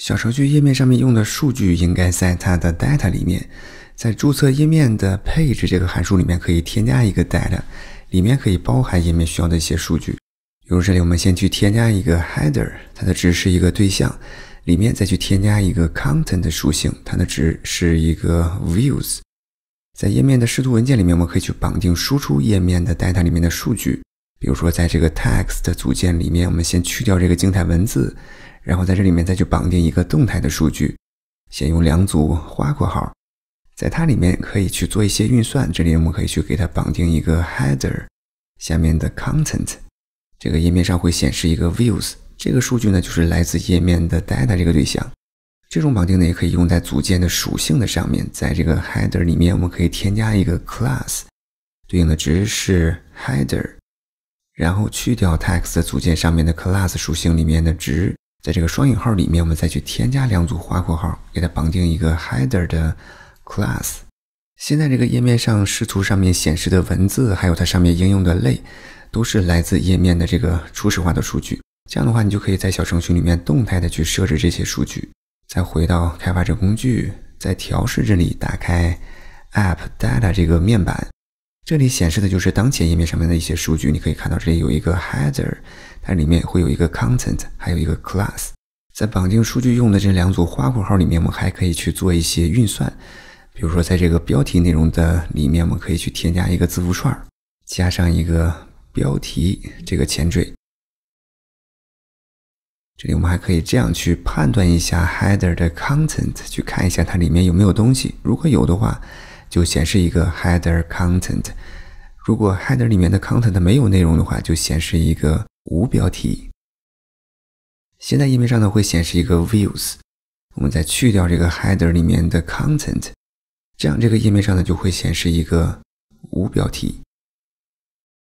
小程序页面上面用的数据应该在它的 data 里面，在注册页面的配置这个函数里面可以添加一个 data，里面可以包含页面需要的一些数据。比如这里我们先去添加一个 header，它的值是一个对象，里面再去添加一个 content 属性，它的值是一个 views。在页面的视图文件里面，我们可以去绑定输出页面的 data 里面的数据。比如说在这个 text 组件里面，我们先去掉这个静态文字。然后在这里面再去绑定一个动态的数据，先用两组花括号，在它里面可以去做一些运算。这里我们可以去给它绑定一个 header，下面的 content，这个页面上会显示一个 views，这个数据呢就是来自页面的 data 这个对象。这种绑定呢也可以用在组件的属性的上面，在这个 header 里面我们可以添加一个 class，对应的值是 header，然后去掉 text 组件上面的 class 属性里面的值。在这个双引号里面，我们再去添加两组花括号，给它绑定一个 header 的 class。现在这个页面上视图上面显示的文字，还有它上面应用的类，都是来自页面的这个初始化的数据。这样的话，你就可以在小程序里面动态的去设置这些数据。再回到开发者工具，在调试这里打开 app data 这个面板。这里显示的就是当前页面上面的一些数据，你可以看到这里有一个 header，它里面会有一个 content，还有一个 class。在绑定数据用的这两组花括号里面，我们还可以去做一些运算，比如说在这个标题内容的里面，我们可以去添加一个字符串，加上一个标题这个前缀。这里我们还可以这样去判断一下 header 的 content，去看一下它里面有没有东西，如果有的话。就显示一个 header content，如果 header 里面的 content 没有内容的话，就显示一个无标题。现在页面上呢会显示一个 views，我们再去掉这个 header 里面的 content，这样这个页面上呢就会显示一个无标题。